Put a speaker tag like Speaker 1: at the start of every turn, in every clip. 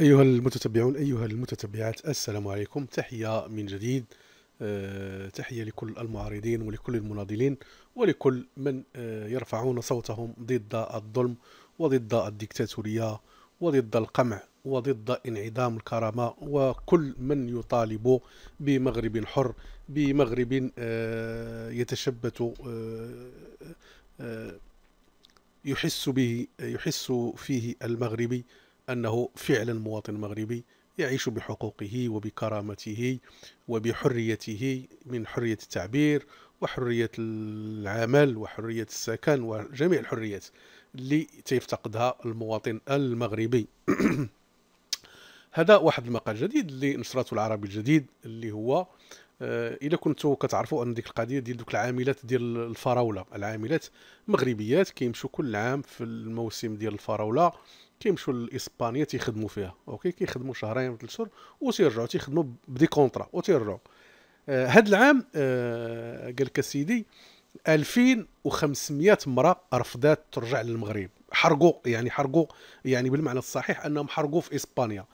Speaker 1: أيها المتتبعون أيها المتتبعات السلام عليكم تحية من جديد آه، تحية لكل المعارضين ولكل المناضلين ولكل من آه، يرفعون صوتهم ضد الظلم وضد الديكتاتورية وضد القمع وضد انعدام الكرامة وكل من يطالب بمغرب حر بمغرب آه، يتشبت يحس به يحس فيه المغربي أنه فعلا مواطن مغربي يعيش بحقوقه وبكرامته وبحريته من حرية التعبير وحرية العمل وحرية السكن وجميع الحريات اللي تيفتقدها المواطن المغربي هذا واحد المقال جديد اللي نشرته العربي الجديد اللي هو إذا آه، كنتوا كنتو كتعرفوا ان ديك القضيه ديال دوك العاملات ديال الفراوله العاملات مغربيات كيمشوا كل عام في الموسم ديال الفراوله كيمشيو لاسبانيا تيخدموا فيها اوكي كيخدموا شهرين ثلاث شهور وتيرجعوا تيخدموا بدي كونطرا وتيرجعوا آه هاد العام آه قال لك سيدي 2500 امراه رفضات ترجع للمغرب حرقوا يعني حرقوا يعني بالمعنى الصحيح انهم حرقوا في اسبانيا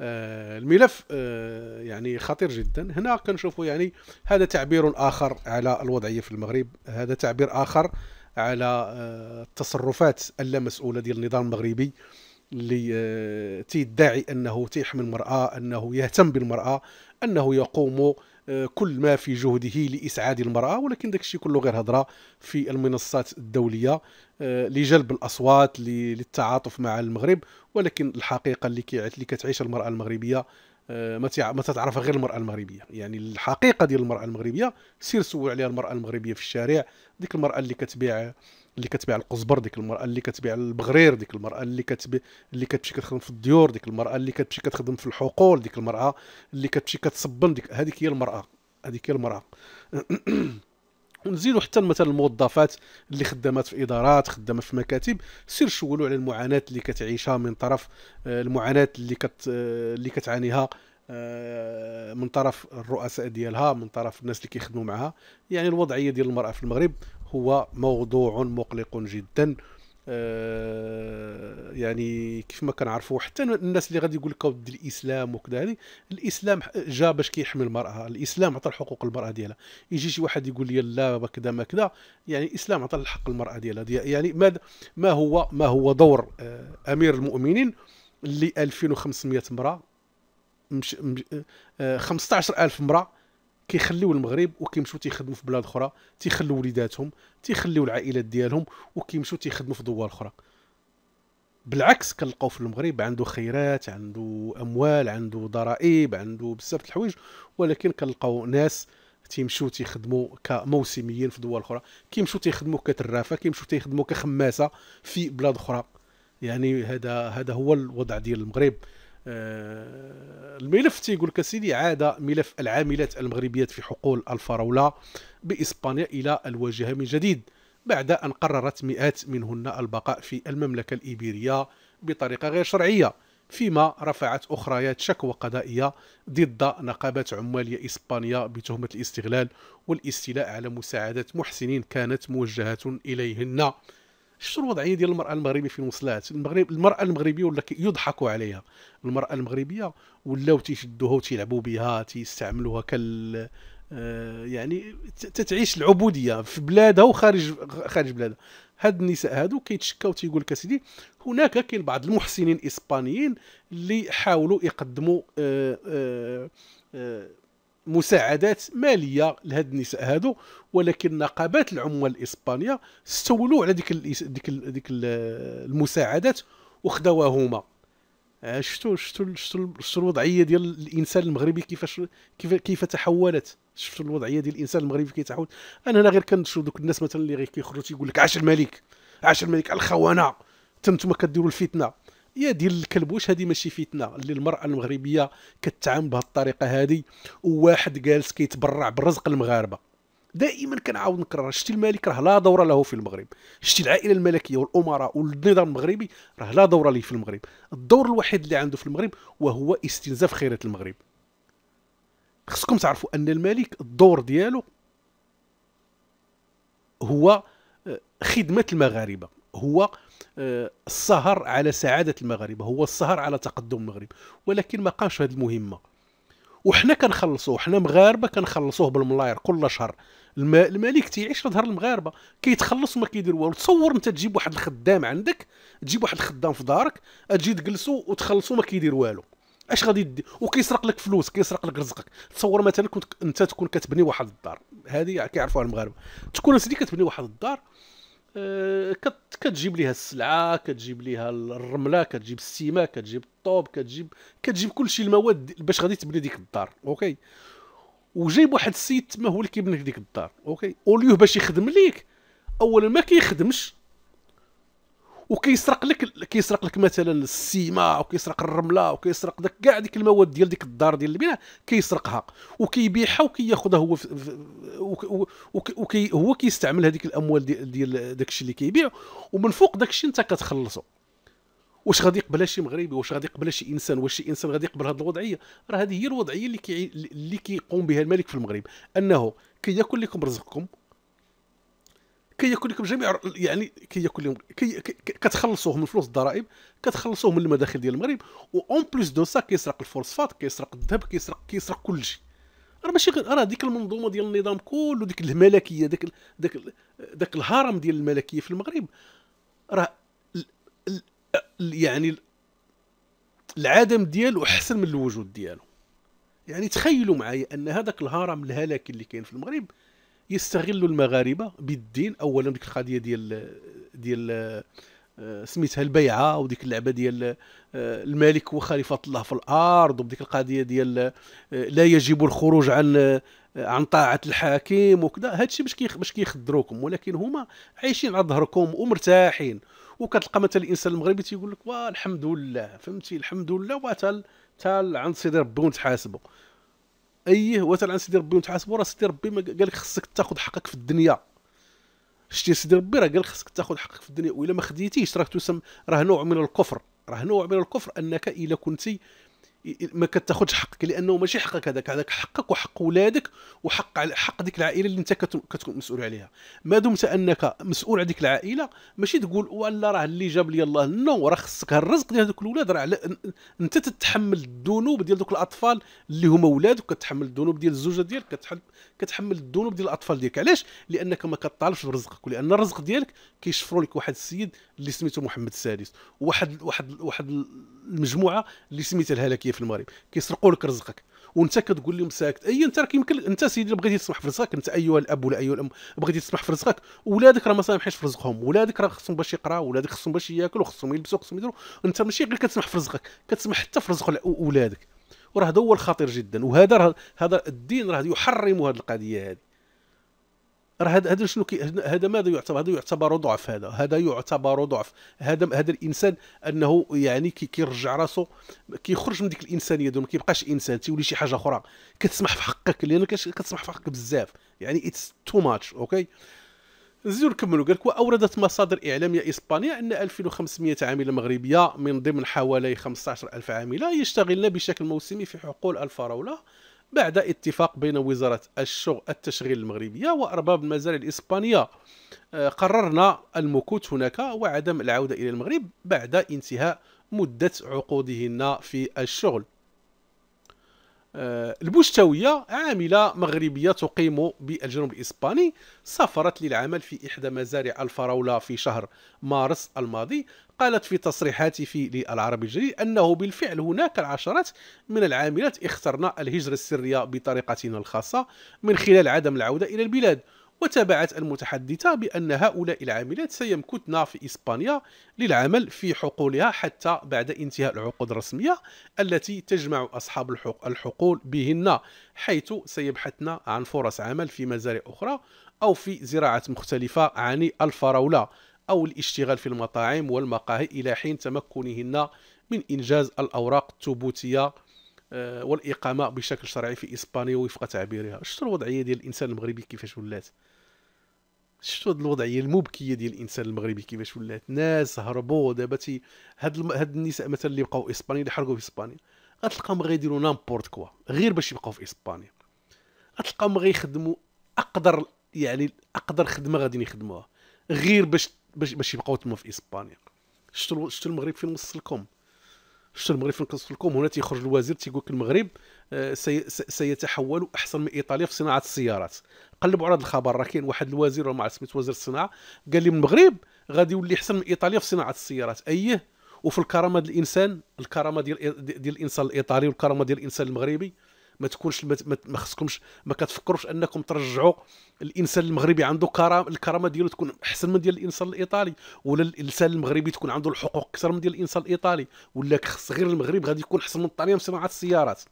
Speaker 1: آه الملف آه يعني خطير جدا هنا كنشوفوا يعني هذا تعبير اخر على الوضعيه في المغرب هذا تعبير اخر على آه، التصرفات اللامسؤوله ديال النظام المغربي اللي تيدعي انه تيحمي المراه انه يهتم بالمراه انه يقوم آه، كل ما في جهده لاسعاد المراه ولكن داك الشيء كله غير هضره في المنصات الدوليه آه، لجلب الاصوات للتعاطف مع المغرب ولكن الحقيقه اللي اللي كتعيش المراه المغربيه آه، ما ما تتعرفها غير المراه المغربيه يعني الحقيقه ديال المراه المغربيه سير سول عليها المراه المغربيه في الشارع ديك المراه اللي كتبيع اللي كتبيع القزبر ديك المراه اللي كتبيع البغرير ديك المراه اللي كتبيع اللي كتمشي كتخدم في الديور ديك المراه اللي كتمشي كتخدم في الحقول ديك المراه اللي كتمشي كتصبن ديك هذيك هي المراه هذيك هي المراه ونزيدوا حتى مثلا الموظفات اللي خدامات في ادارات خدامه في مكاتب سير شولوا على المعاناه اللي كتعيشها من طرف آه، المعاناه اللي كت آه، اللي كتعانيها آه، من طرف الرؤساء ديالها من طرف الناس اللي كيخدموا معها يعني الوضعيه ديال المراه في المغرب هو موضوع مقلق جدا آه، يعني كيف ما كنعرفوا حتى الناس اللي غادي يقول لك ضد الاسلام وكذا هذه الاسلام جا باش كيحمي المراه الاسلام عطى الحقوق المراه ديالها يجي شي واحد يقول لي لا كذا ما كذا يعني الاسلام عطى الحق المراه ديالها دي يعني ما ما هو ما هو دور آه، امير المؤمنين اللي 2500 امراه مش, 15000 آه، امراه كيخليو المغرب وكيمشيو تيخدموا في بلاد اخرى تيخليو وليداتهم تيخليو العائلات ديالهم وكيمشيو تيخدموا في دول اخرى بالعكس كنلقاو في المغرب عنده خيرات عنده اموال عنده ضرائب عنده بزاف الحوايج ولكن كنلقاو ناس تيمشيو تيخدموا كموسميين في دول اخرى كيمشيو تيخدموا كترافه كيمشيو تيخدموا كخماسه في بلاد اخرى يعني هذا هذا هو الوضع ديال المغرب آه، الملف تيقول لك سيدي عاد ملف العاملات المغربيات في حقول الفراوله باسبانيا الى الواجهه من جديد بعد ان قررت مئات منهن البقاء في المملكه الايبيريه بطريقه غير شرعيه فيما رفعت أخريات شكوى قضائية ضد نقابات عمالية إسبانيا بتهمة الاستغلال والاستيلاء على مساعدة محسنين كانت موجهة إليهن شفتوا الوضعيه ديال المراه المغربيه فين وصلت المغرب المراه المغربيه ولا يضحكوا عليها المراه المغربيه ولاو تيشدوها وتيلعبوا بها تيستعملوها كال آه، يعني تتعيش العبوديه في بلادها وخارج خارج بلادها هاد النساء هادو كيتشكاو تيقول لك اسيدي هناك كاين بعض المحسنين الاسبانيين اللي حاولوا يقدموا آآ آه، آآ آه، مساعدات ماليه لهاد النساء هادو ولكن نقابات العمال الاسبانيه استولوا على ديك ديك ديك المساعدات وخداوها هما آه، شفتوا شفتوا شفتوا الوضعيه ديال الانسان المغربي كيفاش كيف كيف تحولت شفتوا الوضعيه ديال الانسان المغربي كيف تحول انا هنا غير كنشوف دوك الناس مثلا اللي غير كيخرجوا تيقول لك عاش الملك عاش الملك الخونه انتم كديروا الفتنه يا ديال الكلب واش هذه ماشي فتنه اللي المراه المغربيه كتعامل بهذه الطريقه هذه وواحد جالس كيتبرع بالرزق المغاربه دائما كنعاود نكرر شتي الملك راه لا دور له في المغرب شتي العائله الملكيه والامراء والنظام المغربي راه لا دور له في المغرب الدور الوحيد اللي عنده في المغرب وهو استنزاف خيرات المغرب خصكم تعرفوا ان الملك الدور ديالو هو آه، خدمه المغاربه هو السهر على سعاده المغاربه هو السهر على تقدم المغرب ولكن ما قامش هذه المهمه وحنا كنخلصوه حنا مغاربه كنخلصوه بالملاير كل شهر الملك تيعيش في ظهر المغاربه كيتخلص وما كيدير والو تصور انت تجيب واحد الخدام عندك تجيب واحد الخدام في دارك تجي تجلسو وتخلصو ما كيدير والو اش غادي دي وكيسرق لك فلوس كيسرق لك رزقك تصور مثلا كنت انت تكون كتبني واحد الدار هذه كيعرفوها المغاربه تكون سيدي كتبني واحد الدار آه، كتجيب ليها السلعه كتجيب ليها الرمله كتجيب السيمه كتجيب الطوب كتجيب كتجيب كلشي المواد باش غادي تبني ديك الدار اوكي وجايب واحد السيد تما هو اللي كيبني ديك الدار اوكي اوليو باش يخدم ليك اولا ما كيخدمش وكيسرق لك كيسرق لك مثلا السيما وكيسرق الرمله وكيسرق داك كاع ديك المواد ديال ديك الدار ديال البناء كيسرقها وكيبيعها وكياخذها هو وكي وكي هو كيستعمل هذيك الاموال ديال, ديال داك الشيء اللي كيبيع ومن فوق داك الشيء انت كتخلصه واش غادي يقبلها شي مغربي واش غادي يقبلها شي انسان واش شي انسان غادي يقبل هذه الوضعيه راه هذه هي الوضعيه اللي كي اللي كيقوم بها الملك في المغرب انه كياكل لكم رزقكم كي يكون لكم جميع يعني كي يكون لهم كي من فلوس الضرائب كتخلصوهم من المداخل ديال المغرب اون بليس دو سا كيسرق الفوسفات كيسرق الذهب كيسرق كيسرق كلشي راه ماشي غير راه ديك المنظومه ديال النظام كله ديك الملكيه داك داك داك الهرم ديال الملكيه في المغرب راه يعني العدم ديالو احسن من الوجود ديالو يعني تخيلوا معايا ان هذاك الهرم الهلاكي اللي كاين في المغرب يستغلوا المغاربه بالدين اولا ديك القضيه ديال ديال آه، سميتها البيعه وديك اللعبه ديال آه، الملك وخليفه الله في الارض وديك القضيه ديال آه، لا يجب الخروج عن عن طاعه الحاكم وكذا هادشي باش باش كيخدروكم ولكن هما عايشين على ظهركم ومرتاحين وكتلقى مثلا الانسان المغربي تيقول لك الحمد لله فهمتي الحمد لله وتال تال عند سيدي ربي ونتحاسبوا ايه وتر عن سيدي ربي وتحاسبو راه سيدي ربي قال لك خصك تاخذ حقك في الدنيا شتي سيدي ربي راه قال لك خصك تاخذ حقك في الدنيا والا ما خديتيش راك تسم راه نوع من الكفر راه نوع من الكفر انك الا كنتي ما كتاخذش حقك لانه ماشي حقك هذاك هذاك حقك وحق ولادك وحق على حق ديك العائله اللي انت كتكون مسؤول عليها ما دمت انك مسؤول على ديك العائله ماشي تقول ولا راه اللي جاب لي الله النو راه خصك الرزق ديال هذوك الاولاد راه انت تتحمل الذنوب ديال دوك الاطفال اللي هما ولادك كتحمل الذنوب ديال الزوجه ديالك كتحمل كتحمل الذنوب ديال الاطفال ديالك علاش لانك ما كطالبش برزقك ولان الرزق ديالك كيشفروا لك واحد السيد اللي سميته محمد السادس وواحد واحد واحد المجموعه اللي سميتها الهلاكيه في المغرب كيسرقوا لك رزقك وانت كتقول لهم ساكت اي انت راك يمكن انت سيدي بغيتي تسمح في رزقك انت ايها الاب ولا ايها الام بغيتي تسمح في رزقك ولادك راه ما سامحينش في رزقهم ولادك راه خصهم باش يقرا ولادك خصهم باش ياكلوا خصهم يلبسوا خصهم يديروا انت ماشي غير كتسمح في رزقك كتسمح حتى في رزق ولادك وراه هذا هو الخطير جدا وهذا هذا الدين راه يحرم هذه القضيه هذه راه هذا شنو هذا ماذا يعتبر هذا يعتبر ضعف هذا هذا يعتبر ضعف هذا هذا الانسان انه يعني كي كيرجع راسو كيخرج من ديك الانسانيه دون ما كيبقاش انسان تيولي شي حاجه اخرى كتسمح في حقك لان كتسمح في حقك بزاف يعني اتس تو ماتش اوكي نزيدو نكملوا قال لك واوردت مصادر اعلاميه اسبانيه ان 2500 عامله مغربيه من ضمن حوالي 15000 عامله يشتغلن بشكل موسمي في حقول الفراوله بعد اتفاق بين وزارة الشغل التشغيل المغربية وأرباب المزارع الإسبانية آه، قررنا المكوت هناك وعدم العودة إلى المغرب بعد انتهاء مدة عقودهن في الشغل آه، البشتوية عاملة مغربية تقيم بالجنوب الإسباني سافرت للعمل في إحدى مزارع الفراولة في شهر مارس الماضي قالت في تصريحات في للعربي الجديد أنه بالفعل هناك العشرات من العاملات اخترنا الهجرة السرية بطريقتنا الخاصة من خلال عدم العودة إلى البلاد وتابعت المتحدثة بأن هؤلاء العاملات سيمكثن في إسبانيا للعمل في حقولها حتى بعد انتهاء العقود الرسمية التي تجمع أصحاب الحقول بهن حيث سيبحثن عن فرص عمل في مزارع أخرى أو في زراعة مختلفة عن الفراولة أو الاشتغال في المطاعم والمقاهي إلى حين تمكنهن من إنجاز الأوراق الثبوتية آه، والإقامة بشكل شرعي في إسبانيا وفق تعبيرها شفتوا الوضعية ديال الإنسان المغربي كيفاش ولات شفتوا هاد الوضعيه المبكيه ديال الانسان المغربي كيفاش ولات ناس هربوا دابا تي هاد الم... هاد النساء مثلا اللي بقاو اسبانيا اللي حرقوا في اسبانيا غتلقاهم غيديروا نامبورت كوا غير باش يبقاو في اسبانيا غتلقاهم غيخدموا اقدر يعني اقدر خدمه غادي يخدموها غير باش باش باش يبقاو تما في اسبانيا شتو شتو المغرب فين وصلكم لكم شتو المغرب فين وصلكم لكم هنا تيخرج الوزير تيقول لك المغرب آه، سي سيتحول احسن من ايطاليا في صناعه السيارات قلبوا على هذا الخبر راه كاين واحد الوزير ما عرفت سميت وزير الصناعه قال لي المغرب غادي يولي احسن من ايطاليا في صناعه السيارات اييه وفي الكرامه ديال الانسان الكرامه ديال ديال الانسان الايطالي والكرامه ديال الانسان المغربي ما تكونش ما خصكمش ما كتفكروش انكم ترجعوا الانسان المغربي عنده كرام الكرامه ديالو تكون احسن من ديال الانسان الايطالي ولا الانسان المغربي تكون عنده الحقوق اكثر من ديال الانسان الايطالي ولا خص غير المغرب غادي يكون احسن من الطاليان في صناعه السيارات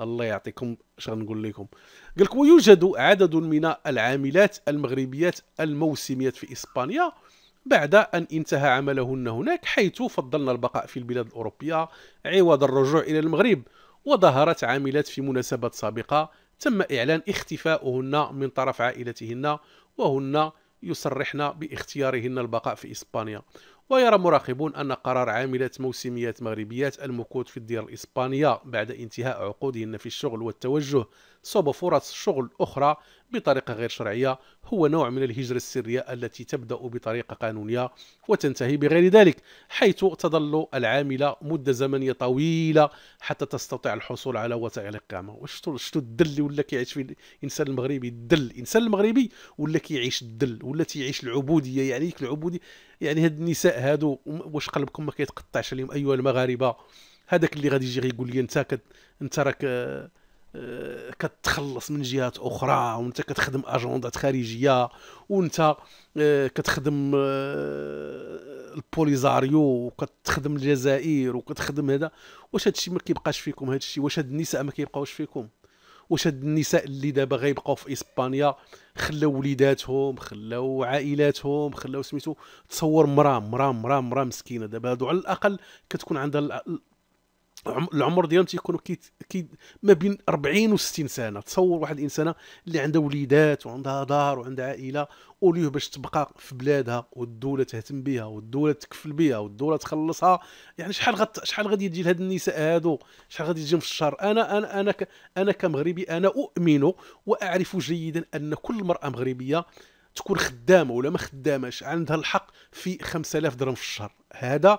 Speaker 1: الله يعطيكم اش غنقول لكم قال لك ويوجد عدد من العاملات المغربيات الموسميات في اسبانيا بعد أن انتهى عملهن هناك حيث فضلنا البقاء في البلاد الأوروبية عوض الرجوع إلى المغرب وظهرت عاملات في مناسبات سابقة تم إعلان اختفاؤهن من طرف عائلتهن وهن يصرحن باختيارهن البقاء في إسبانيا ويرى مراقبون أن قرار عاملات موسميات مغربيات المقود في الديار الإسبانية بعد انتهاء عقودهن في الشغل والتوجه صوب فرص شغل أخرى بطريقة غير شرعية هو نوع من الهجرة السرية التي تبدأ بطريقة قانونية وتنتهي بغير ذلك حيث تظل العاملة مدة زمنية طويلة حتى تستطيع الحصول على وثائق الإقامة وشتو شتو الدل اللي ولا كيعيش في الإنسان المغربي الدل الإنسان المغربي ولا كيعيش الدل ولا تيعيش العبودية يعني ديك العبودية يعني هاد النساء هادو واش قلبكم ما كيتقطعش عليهم أيها المغاربة هذاك اللي غادي يجي غيقول لي انت انت راك آه، آه، كتخلص من جهات اخرى وانت كتخدم اجندات خارجيه وانت آه، كتخدم آه، البوليزاريو وكتخدم الجزائر وكتخدم هذا واش هادشي ما كيبقاش فيكم هادشي واش هاد النساء ما كيبقاوش فيكم واش هاد النساء اللي دابا غيبقاو في اسبانيا خلاو وليداتهم خلاو عائلاتهم خلاو سميتو تصور مرام مرام مرام مرام مسكينه دابا هادو على الاقل كتكون عندها العمر ديالهم تيكونوا كي, كي ما بين 40 و 60 سنه تصور واحد الانسانه اللي عندها وليدات وعندها دار وعندها عائله وليه باش تبقى في بلادها والدوله تهتم بها والدوله تكفل بها والدوله تخلصها يعني شحال غت... شحال غادي تجي لهاد النساء هادو شحال غادي تجي في الشهر انا انا انا ك... انا كمغربي انا اؤمن واعرف جيدا ان كل امراه مغربيه تكون خدامه ولا ما خداماش عندها الحق في 5000 درهم في الشهر هذا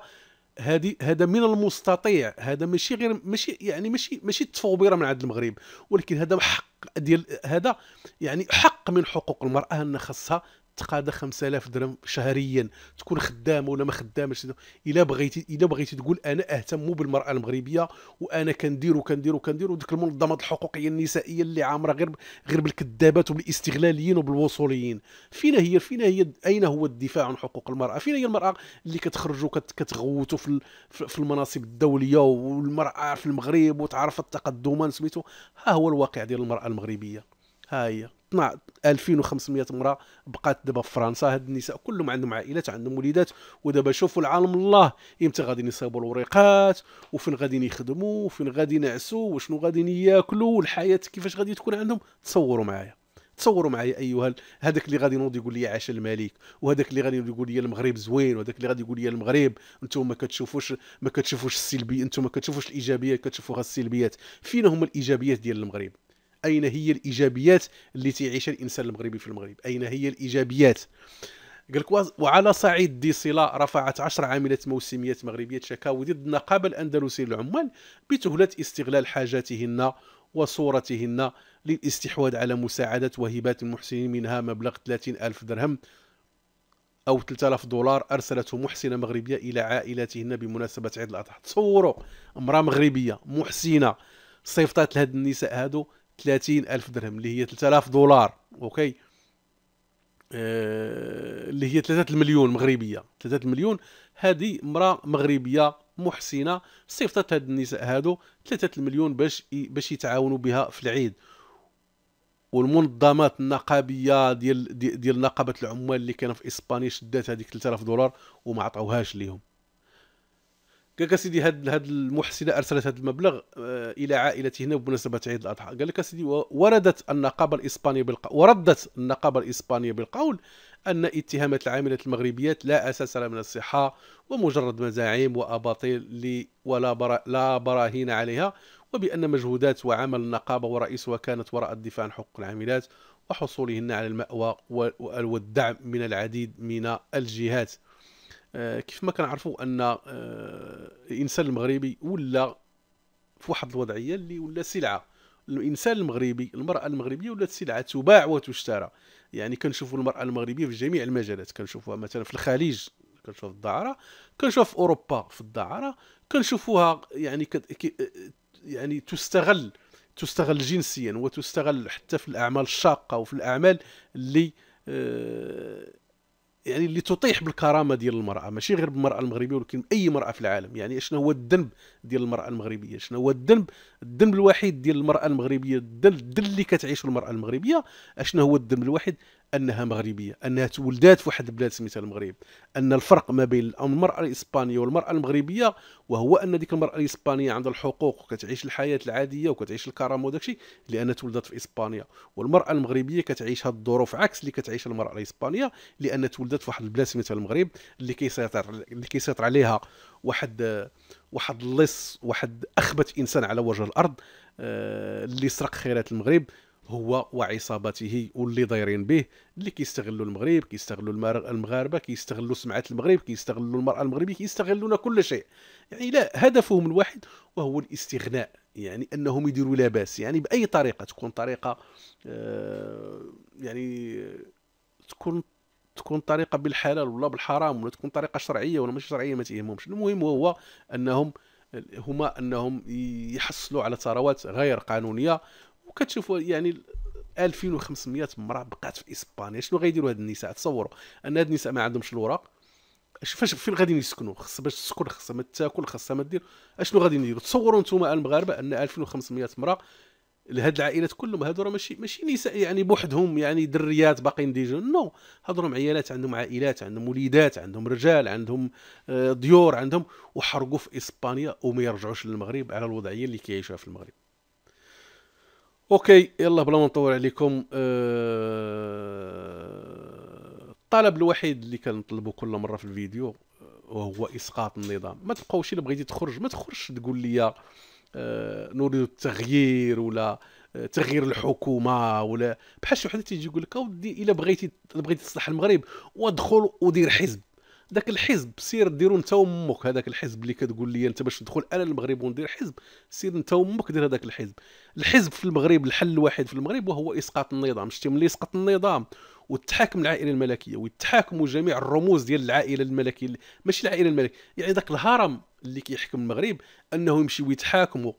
Speaker 1: هذه هذا من المستطيع هذا ماشي غير ماشي يعني ماشي ماشي تفوبيره من عند المغرب ولكن هذا حق ديال هذا يعني حق من حقوق المراه ان خاصها تقاضى 5000 درهم شهريا تكون خدام ولا ما خدامش الا بغيتي الا بغيتي تقول انا اهتم بالمراه المغربيه وانا كندير وكندير وكندير وديك المنظمات الحقوقيه النسائيه اللي عامره غير غير بالكذابات وبالاستغلاليين وبالوصوليين فينا هي فينا هي اين هو الدفاع عن حقوق المراه فينا هي المراه اللي كتخرج وكتغوتوا في في المناصب الدوليه والمراه في المغرب وتعرف التقدم سميتو ها هو الواقع ديال المراه المغربيه ها هي 2500 امراه بقات دابا في فرنسا هاد النساء كلهم عندهم عائلات عندهم وليدات ودابا شوفوا العالم الله امتى غادي يصيبوا الوريقات وفين غادي يخدموا وفين غادي ينعسوا وشنو غادي ياكلوا والحياه كيفاش غادي تكون عندهم تصوروا معايا تصوروا معايا ايها هذاك اللي غادي ينوض يقول لي عاش الملك وهذاك اللي غادي يقول لي المغرب زوين وهذاك اللي غادي يقول لي المغرب انتم ما كتشوفوش ما كتشوفوش السلبي انتم ما كتشوفوش الايجابيه كتشوفوا غير السلبيات فين هما الايجابيات ديال المغرب اين هي الايجابيات اللي تيعيشها الانسان المغربي في المغرب اين هي الايجابيات قال وعلى صعيد دي صلة رفعت 10 عاملات موسميات مغربية شكاوي ضد النقابة الأندلسية للعمال بتهلة استغلال حاجاتهن وصورتهن للاستحواذ على مساعدة وهبات المحسنين منها مبلغ 30 ألف درهم أو 3000 دولار أرسلته محسنة مغربية إلى عائلاتهن بمناسبة عيد الأضحى تصوروا امرأة مغربية محسنة صيفطات لهاد النساء هادو 30 ألف درهم اللي هي 3000 دولار أوكي آه، اللي هي 3 المليون مغربية 3 المليون هذه امرأة مغربية محسنة صيفطت هاد النساء هادو 3 المليون باش باش يتعاونوا بها في العيد والمنظمات النقابيه ديال ديال نقابه العمال اللي كانوا في اسبانيا شدات هذيك 3000 دولار وما عطاوهاش ليهم قال لك سيدي هاد هاد المحسنه ارسلت هذا المبلغ آه، الى عائلته هنا بمناسبه عيد الاضحى قال لك سيدي وردت النقابه الاسبانيه بالقول وردت النقابه الاسبانيه بالقول ان اتهامات العاملات المغربيات لا اساس لها من الصحه ومجرد مزاعيم واباطيل لي ولا برا لا براهين عليها وبان مجهودات وعمل النقابه ورئيسها كانت وراء الدفاع عن حقوق العاملات وحصولهن على الماوى والدعم من العديد من الجهات آه، كيف ما كنعرفوا ان آه، الانسان المغربي ولا في واحد الوضعيه اللي ولا سلعه الانسان المغربي المراه المغربيه ولات سلعه تباع وتشترى يعني كنشوفوا المراه المغربيه في جميع المجالات كنشوفوها مثلا في الخليج كنشوف الدعاره كنشوف في اوروبا في الدعاره كنشوفوها يعني كت... يعني تستغل تستغل جنسيا وتستغل حتى في الاعمال الشاقه وفي الاعمال اللي آه، يعني اللي تطيح بالكرامه ديال المراه ماشي غير بالمراه المغربيه ولكن اي مراه في العالم يعني شنو هو الذنب ديال المراه المغربيه شنو هو الذنب الذنب الوحيد ديال المراه المغربيه الذنب اللي كتعيشه المراه المغربيه شنو هو الذنب الوحيد انها مغربيه انها تولدات في واحد البلاد سميتها المغرب ان الفرق ما بين المراه الاسبانيه والمراه المغربيه وهو ان ديك المراه الاسبانيه عندها الحقوق وكتعيش الحياه العاديه وكتعيش الكرامه وداكشي لانها تولدت في اسبانيا والمراه المغربيه كتعيش هاد الظروف عكس اللي كتعيش المراه الاسبانيه لان تولدت في واحد البلاد سميتها المغرب اللي كيسيطر اللي كيسيطر عليها واحد واحد اللص واحد اخبث انسان على وجه الارض آه، اللي سرق خيرات المغرب هو وعصابته واللي دايرين به اللي كيستغلوا المغرب كيستغلوا المغاربه كيستغلوا سمعه المغرب كيستغلوا المراه المغربيه كيستغلونا كل شيء يعني لا هدفهم الواحد وهو الاستغناء يعني انهم يديروا لاباس يعني باي طريقه تكون طريقه آه، يعني تكون تكون طريقه بالحلال ولا بالحرام ولا تكون طريقه شرعيه ولا ماشي شرعيه ما تيهمهمش المهم هو انهم هما انهم يحصلوا على ثروات غير قانونيه وكتشوفوا يعني 2500 مراه بقات في اسبانيا شنو غيديروا هاد النساء تصوروا ان هاد النساء ما عندهمش الوراق فاش فين غادي يسكنوا خص باش تسكن خصها ما تاكل خصها ما دير اشنو غادي يديروا تصوروا نتوما المغاربه ان 2500 مراه لهاد العائلات كلهم هادو راه ماشي ماشي نساء يعني بوحدهم يعني دريات باقيين ديجو نو هادو راهم عيالات عندهم عائلات عندهم وليدات عندهم رجال عندهم آه، ديور عندهم وحرقوا في اسبانيا وما يرجعوش للمغرب على الوضعيه اللي كيعيشوها في المغرب اوكي يلا بلا ما نطول عليكم أه... الطلب الوحيد اللي كنطلبو كل مره في الفيديو آه، وهو اسقاط النظام ما تبقاوش الا بغيتي تخرج ما تخرجش تقول لي أه... نريد التغيير ولا آه، تغيير الحكومه ولا بحال شي واحد تيجي يقول لك اودي الا بغيتي بغيتي تصلح المغرب وادخل ودير حزب داك الحزب سير ديرو انت وامك هذاك الحزب اللي كتقول لي انت باش تدخل انا للمغرب وندير حزب سير انت وامك دير هذاك الحزب الحزب في المغرب الحل الوحيد في المغرب وهو اسقاط النظام شتي ملي يسقط النظام وتحاكم العائله الملكيه ويتحاكموا جميع الرموز ديال العائله الملكيه ماشي العائله الملكيه يعني ذاك الهرم اللي كيحكم المغرب انه يمشيو يتحاكموا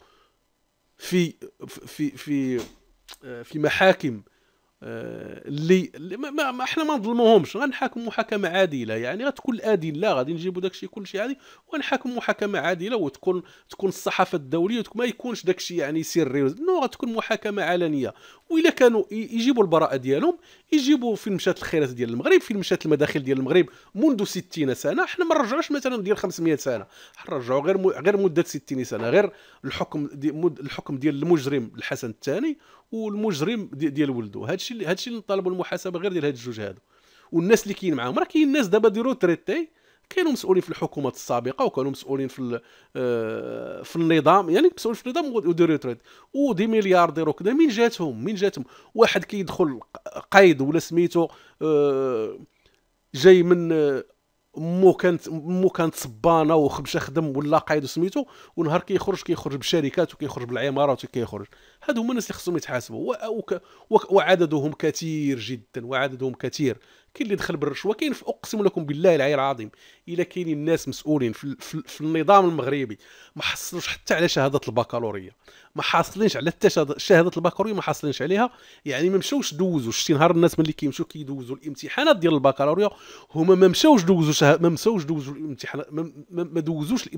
Speaker 1: في في في في محاكم اللي ما, ما, احنا ما نظلموهمش غنحاكم محاكمه عادله يعني غتكون الادله غادي نجيبوا داكشي كلشي عادي ونحاكم محاكمه عادله وتكون تكون الصحافه الدوليه وتكون ما يكونش داكشي يعني سري نو غتكون محاكمه علنيه والا كانوا يجيبوا البراءه ديالهم يجيبوا فين مشات الخيرات ديال المغرب فين مشات المداخل ديال المغرب منذ 60 سنه حنا ما نرجعوش مثلا ديال 500 سنه نرجعوا غير غير مده 60 سنه غير الحكم دي الحكم ديال المجرم الحسن الثاني والمجرم ديال ولده هادشي هادشي اللي نطالبوا المحاسبه غير ديال هاد الجوج هادو والناس اللي كاين معاهم راه كاين ناس دابا ديرو تريتي كانوا مسؤولين في الحكومات السابقه وكانوا مسؤولين في آه، في النظام يعني مسؤولين في النظام وديرو تريت ودي ملياردير وكذا من جاتهم من جاتهم واحد كيدخل قيد ولا سميتو آه، جاي من آه، مو كانت مو كانت صبانه وخبشه خدم ولا قايد وسميتو ونهار كيخرج كيخرج بشركات وكيخرج بالعمارات وكيخرج هادو هما الناس اللي خصهم يتحاسبوا وعددهم كثير جدا وعددهم كثير كاين اللي دخل بالرشوه كاين اقسم لكم بالله العلي العظيم الا كاينين الناس مسؤولين في, في, في النظام المغربي ما حصلوش حتى على شهاده البكالوريا ما حاصلينش على حتى شهاده البكالوريا ما حاصلينش عليها يعني ما مشاوش دوزوا شتي نهار الناس ملي كيمشيو كيدوزوا الامتحانات ديال البكالوريا هما ما مشاوش دوزوا ما مشاوش دوزوا الامتحانات ما, ما دوزوش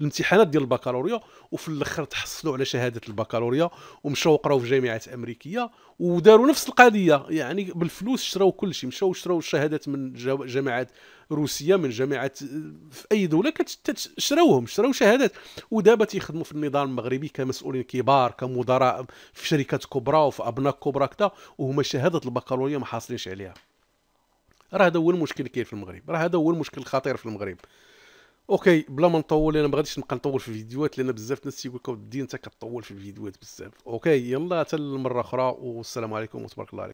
Speaker 1: الامتحانات ديال البكالوريا وفي الاخر تحصلوا على شهاده البكالوريا ومشاو قراو في جامعات امريكيه وداروا نفس القضيه يعني بالفلوس شراو كل شيء مشاو شراو الشهادات من جامعات روسيه من جامعات في اي دوله شراوهم شراو شهادات ودابا تيخدموا في النظام المغربي كمسؤولين كبار كمدراء في شركات كبرى وفي ابناك كبرى كتا وهما شهاده البكالوريا ما حاصلينش عليها راه هذا هو المشكل كاين في المغرب راه هذا هو المشكل الخطير في المغرب اوكي بلا ما نطول انا ما غاديش نبقى نطول في الفيديوهات لان بزاف الناس تيقول لك ودي انت كطول في الفيديوهات بزاف اوكي يلا حتى المره اخرى والسلام عليكم وتبارك الله عليكم